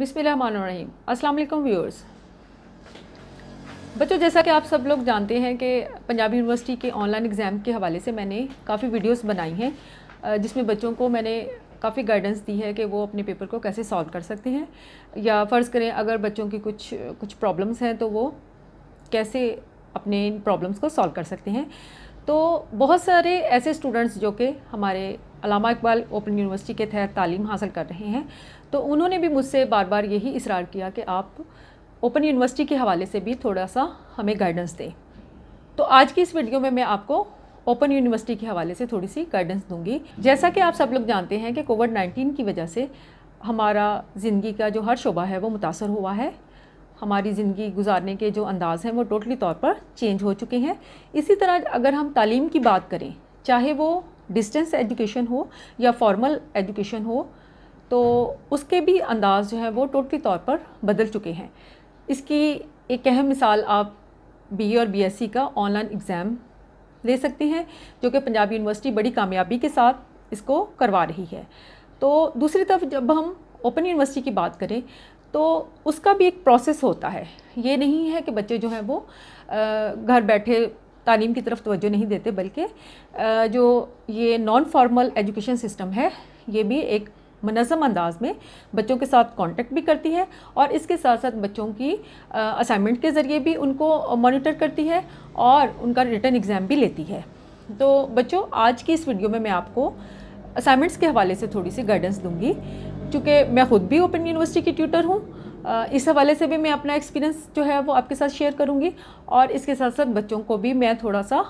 बिसमीम अस्सलाम व्यूअर्स बच्चों जैसा कि आप सब लोग जानते हैं कि पंजाबी यूनिवर्सिटी के ऑनलाइन एग्ज़ाम के हवाले से मैंने काफ़ी वीडियोस बनाई हैं जिसमें बच्चों को मैंने काफ़ी गाइडेंस दी है कि वो अपने पेपर को कैसे सॉल्व कर सकते हैं या फ़र्ज़ करें अगर बच्चों की कुछ कुछ प्रॉब्लम्स हैं तो वो कैसे अपने इन प्रॉब्लम्स को सॉल्व कर सकते हैं तो बहुत सारे ऐसे स्टूडेंट्स जो कि हमारे अलामा इकबाल ओपन यूनिवर्सिटी के तहत तालीम हासिल कर रहे हैं तो उन्होंने भी मुझसे बार बार यही इसरार किया कि आप ओपन यूनिवर्सिटी के हवाले से भी थोड़ा सा हमें गाइडेंस दें तो आज की इस वीडियो में मैं आपको ओपन यूनिवर्सिटी के हवाले से थोड़ी सी गाइडेंस दूंगी जैसा कि आप सब लोग जानते हैं कि कोविड नाइन्टीन की वजह से हमारा ज़िंदगी का जो हर शोबा है वो मुतासर हुआ है हमारी ज़िंदगी गुजारने के जो अंदाज़ हैं वो टोटली तौर पर चेंज हो चुके हैं इसी तरह अगर हम तालीम की बात करें चाहे वो डिस्टेंस एजुकेशन हो या फॉर्मल एजुकेशन हो तो उसके भी अंदाज जो है वो टोटली तौर पर बदल चुके हैं इसकी एक अहम मिसाल आप बी और बी का ऑनलाइन एग्ज़ाम ले सकते हैं जो कि पंजाबी यूनिवर्सिटी बड़ी कामयाबी के साथ इसको करवा रही है तो दूसरी तरफ जब हम ओपन यूनिवर्सिटी की बात करें तो उसका भी एक प्रोसेस होता है ये नहीं है कि बच्चे जो हैं वो घर बैठे तालीम की तरफ तोज्जो नहीं देते बल्कि जो ये नॉन फॉर्मल एजुकेशन सिस्टम है ये भी एक मनज़म अंदाज में बच्चों के साथ कांटेक्ट भी करती है और इसके साथ साथ बच्चों की असाइनमेंट के ज़रिए भी उनको मॉनिटर करती है और उनका रिटर्न एग्ज़ाम भी लेती है तो बच्चों आज की इस वीडियो में मैं आपको असाइनमेंट्स के हवाले से थोड़ी सी गाइडेंस दूंगी चूँकि मैं ख़ुद भी ओपन यूनिवर्सिटी की ट्यूटर हूँ इस हवाले से भी मैं अपना एक्सपीरियंस जो है वो आपके साथ शेयर करूँगी और इसके साथ साथ बच्चों को भी मैं थोड़ा सा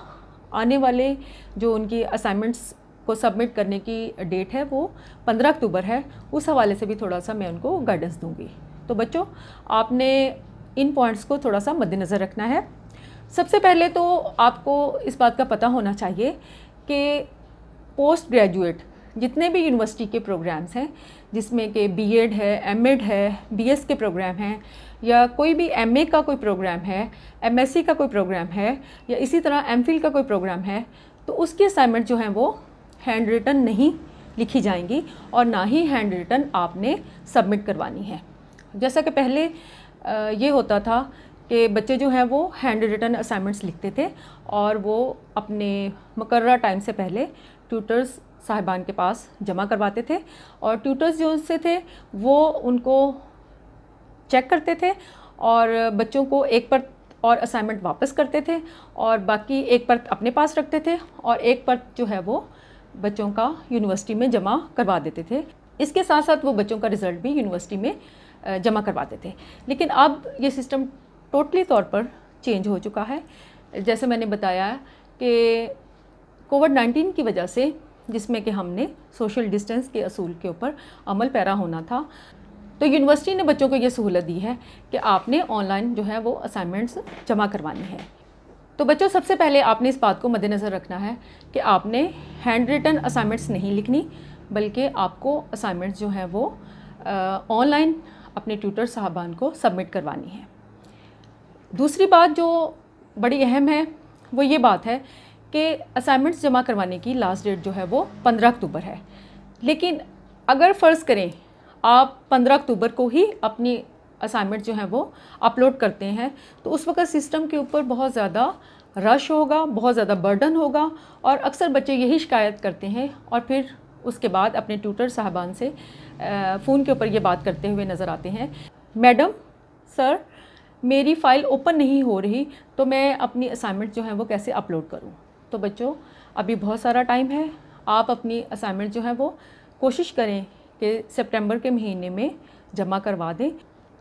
आने वाले जो उनकी असाइनमेंट्स को सबमिट करने की डेट है वो 15 अक्टूबर है उस हवाले से भी थोड़ा सा मैं उनको गाइडेंस दूँगी तो बच्चों आपने इन पॉइंट्स को थोड़ा सा मद्देनज़र रखना है सबसे पहले तो आपको इस बात का पता होना चाहिए कि पोस्ट ग्रेजुएट जितने भी यूनिवर्सिटी के प्रोग्राम्स हैं जिसमें कि बीएड है एमएड है बीएस के प्रोग्राम हैं या कोई भी एमए का कोई प्रोग्राम है एमएससी का कोई प्रोग्राम है या इसी तरह एमफिल का कोई प्रोग्राम है तो उसकी असाइनमेंट जो हैं वो हैंड रिटन नहीं लिखी जाएंगी और ना ही हैंड रिटन आपने सबमिट करवानी है जैसा कि पहले ये होता था कि बच्चे जो हैं वो हैंड रिटन असाइनमेंट्स लिखते थे और वो अपने मुकर्रा टाइम से पहले ट्यूटर्स साहिबान के पास जमा करवाते थे और ट्यूटर्स जो उनसे थे वो उनको चेक करते थे और बच्चों को एक पर और असाइनमेंट वापस करते थे और बाकी एक पर अपने पास रखते थे और एक पर जो है वो बच्चों का यूनिवर्सिटी में जमा करवा देते थे इसके साथ साथ वो बच्चों का रिज़ल्ट भी यूनिवर्सिटी में जमा करवाते थे लेकिन अब ये सिस्टम टोटली तौर पर चेंज हो चुका है जैसे मैंने बताया कि कोविड नाइन्टीन की वजह से जिसमें कि हमने सोशल डिस्टेंस के असूल के ऊपर अमल पैरा होना था तो यूनिवर्सिटी ने बच्चों को ये सहूलत दी है कि आपने ऑनलाइन जो है वो असाइनमेंट्स जमा करवानी है तो बच्चों सबसे पहले आपने इस बात को मद्देनज़र रखना है कि आपने हैंड रिटन असाइनमेंट्स नहीं लिखनी बल्कि आपको असाइनमेंट्स जो हैं वो ऑनलाइन अपने ट्यूटर साहबान को सबमिट करवानी है दूसरी बात जो बड़ी अहम है वो ये बात है कि असाइनमेंट्स जमा करवाने की लास्ट डेट जो है वो पंद्रह अक्टूबर है लेकिन अगर फ़र्ज़ करें आप पंद्रह अक्टूबर को ही अपनी असाइनमेंट जो है वो अपलोड करते हैं तो उस वक्त सिस्टम के ऊपर बहुत ज़्यादा रश होगा बहुत ज़्यादा बर्डन होगा और अक्सर बच्चे यही शिकायत करते हैं और फिर उसके बाद अपने ट्यूटर साहबान से फ़ोन के ऊपर ये बात करते हुए नज़र आते हैं मैडम सर मेरी फ़ाइल ओपन नहीं हो रही तो मैं अपनी असाइनमेंट जो है वो कैसे अपलोड करूँ तो बच्चों अभी बहुत सारा टाइम है आप अपनी असाइनमेंट जो है वो कोशिश करें कि सितंबर के महीने में जमा करवा दें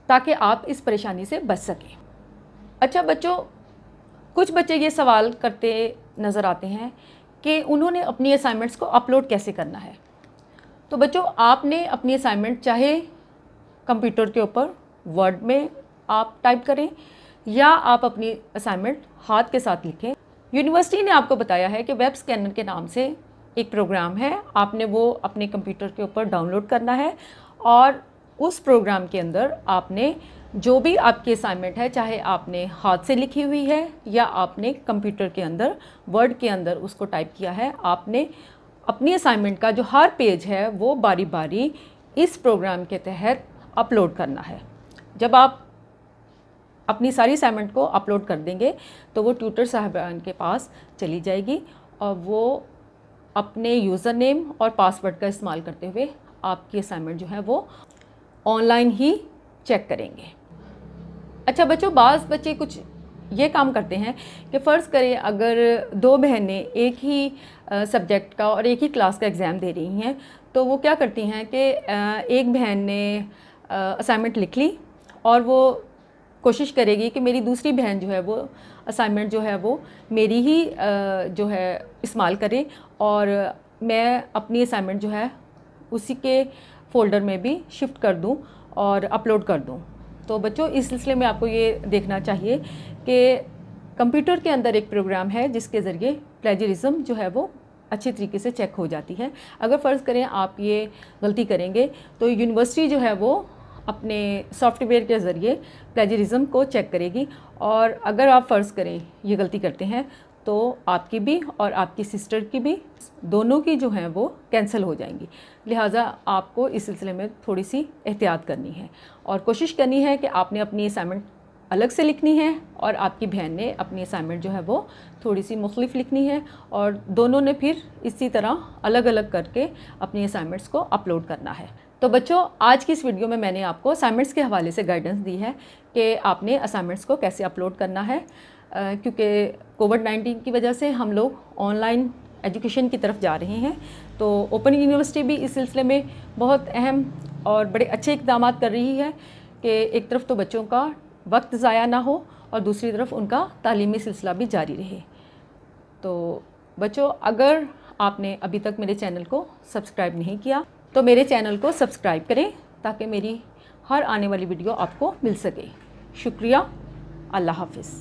ताकि आप इस परेशानी से बच सकें अच्छा बच्चों कुछ बच्चे ये सवाल करते नज़र आते हैं कि उन्होंने अपनी असाइनमेंट्स को अपलोड कैसे करना है तो बच्चों आपने अपनी असाइनमेंट चाहे कंप्यूटर के ऊपर वर्ड में आप टाइप करें या आप अपनी असाइनमेंट हाथ के साथ लिखें यूनिवर्सिटी ने आपको बताया है कि वेब स्कैनर के नाम से एक प्रोग्राम है आपने वो अपने कंप्यूटर के ऊपर डाउनलोड करना है और उस प्रोग्राम के अंदर आपने जो भी आपकी असाइनमेंट है चाहे आपने हाथ से लिखी हुई है या आपने कंप्यूटर के अंदर वर्ड के अंदर उसको टाइप किया है आपने अपनी असाइनमेंट का जो हर पेज है वो बारी बारी इस प्रोग्राम के तहत अपलोड करना है जब आप अपनी सारी असाइनमेंट को अपलोड कर देंगे तो वो ट्यूटर साहबान के पास चली जाएगी और वो अपने यूज़र नेम और पासवर्ड का इस्तेमाल करते हुए आपकी असाइनमेंट जो है वो ऑनलाइन ही चेक करेंगे अच्छा बच्चों बाज़ बच्चे कुछ ये काम करते हैं कि फ़र्ज़ करें अगर दो बहनें एक ही सब्जेक्ट का और एक ही क्लास का एग्ज़ाम दे रही हैं तो वो क्या करती हैं कि एक बहन ने असाइनमेंट लिख ली और वो कोशिश करेगी कि मेरी दूसरी बहन जो है वो असाइनमेंट जो है वो मेरी ही जो है इस्तेमाल करे और मैं अपनी असाइनमेंट जो है उसी के फ़ोल्डर में भी शिफ्ट कर दूं और अपलोड कर दूं तो बच्चों इस सिलसिले में आपको ये देखना चाहिए कि कंप्यूटर के अंदर एक प्रोग्राम है जिसके ज़रिए प्लेजरिज्म जो है वो अच्छे तरीके से चेक हो जाती है अगर फ़र्ज़ करें आप ये गलती करेंगे तो यूनिवर्सिटी जो है वो अपने सॉफ्टवेयर के ज़रिए प्लेजरिज्म को चेक करेगी और अगर आप फ़र्ज़ करें ये गलती करते हैं तो आपकी भी और आपकी सिस्टर की भी दोनों की जो हैं वो कैंसिल हो जाएंगी लिहाजा आपको इस सिलसिले में थोड़ी सी एहतियात करनी है और कोशिश करनी है कि आपने अपनी असाइनमेंट अलग से लिखनी है और आपकी बहन ने अपनी असाइनमेंट जो है वो थोड़ी सी मुख्तलिफ लिखनी है और दोनों ने फिर इसी तरह अलग अलग करके अपनी असाइनमेंट्स को अपलोड करना है तो बच्चों आज की इस वीडियो में मैंने आपको असाइनमेंट्स के हवाले से गाइडेंस दी है कि आपने असाइनमेंट्स को कैसे अपलोड करना है क्योंकि कोविड नाइन्टीन की वजह से हम लोग ऑनलाइन एजुकेशन की तरफ जा रहे हैं तो ओपन यूनिवर्सिटी भी इस सिलसिले में बहुत अहम और बड़े अच्छे इकदाम कर रही है कि एक तरफ तो बच्चों का वक्त ज़ाया ना हो और दूसरी तरफ उनका तालीमी सिलसिला भी जारी रहे तो बच्चों अगर आपने अभी तक मेरे चैनल को सब्सक्राइब नहीं किया तो मेरे चैनल को सब्सक्राइब करें ताकि मेरी हर आने वाली वीडियो आपको मिल सके शुक्रिया अल्लाह हाफिज़